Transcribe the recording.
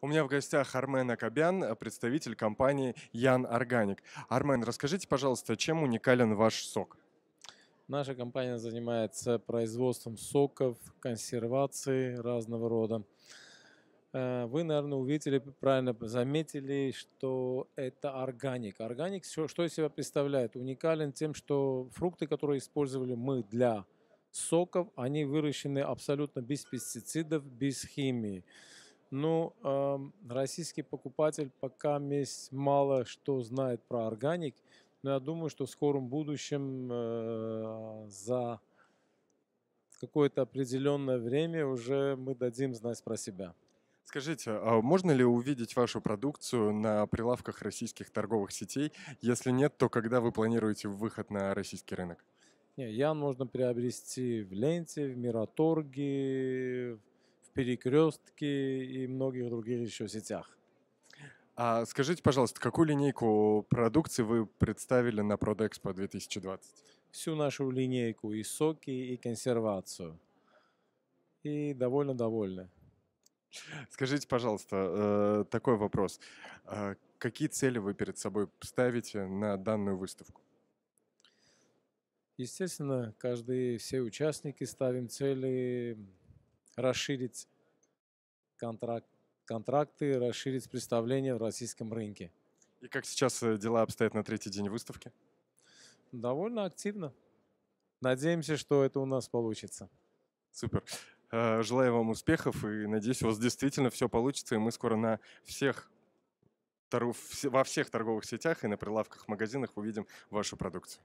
У меня в гостях Армен Акобян, э, представитель компании Ян Органик. Армен, расскажите, пожалуйста, чем уникален ваш сок? Наша компания занимается производством соков, консервацией разного рода. Э, вы, наверное, увидели, правильно заметили, что это органик. Органик, что из себя представляет? Уникален тем, что фрукты, которые использовали мы для соков, они выращены абсолютно без пестицидов, без химии. Ну, э, российский покупатель пока месть мало что знает про органик, но я думаю, что в скором будущем э, за какое-то определенное время уже мы дадим знать про себя. Скажите, а можно ли увидеть вашу продукцию на прилавках российских торговых сетей? Если нет, то когда вы планируете выход на российский рынок? Не, Ян можно приобрести в ленте, в Мираторге, в перекрестки и многих других еще сетях. А скажите, пожалуйста, какую линейку продукции вы представили на Продэкспо 2020? Всю нашу линейку и соки, и консервацию. И довольно-довольны. Скажите, пожалуйста, э, такой вопрос. А какие цели вы перед собой ставите на данную выставку? Естественно, каждый, все участники ставим цели расширить контракт, контракты, расширить представление в российском рынке. И как сейчас э, дела обстоят на третий день выставки? Довольно активно. Надеемся, что это у нас получится. Супер. Э, желаю вам успехов и надеюсь, у вас действительно все получится, и мы скоро на всех во всех торговых сетях и на прилавках магазинах увидим вашу продукцию.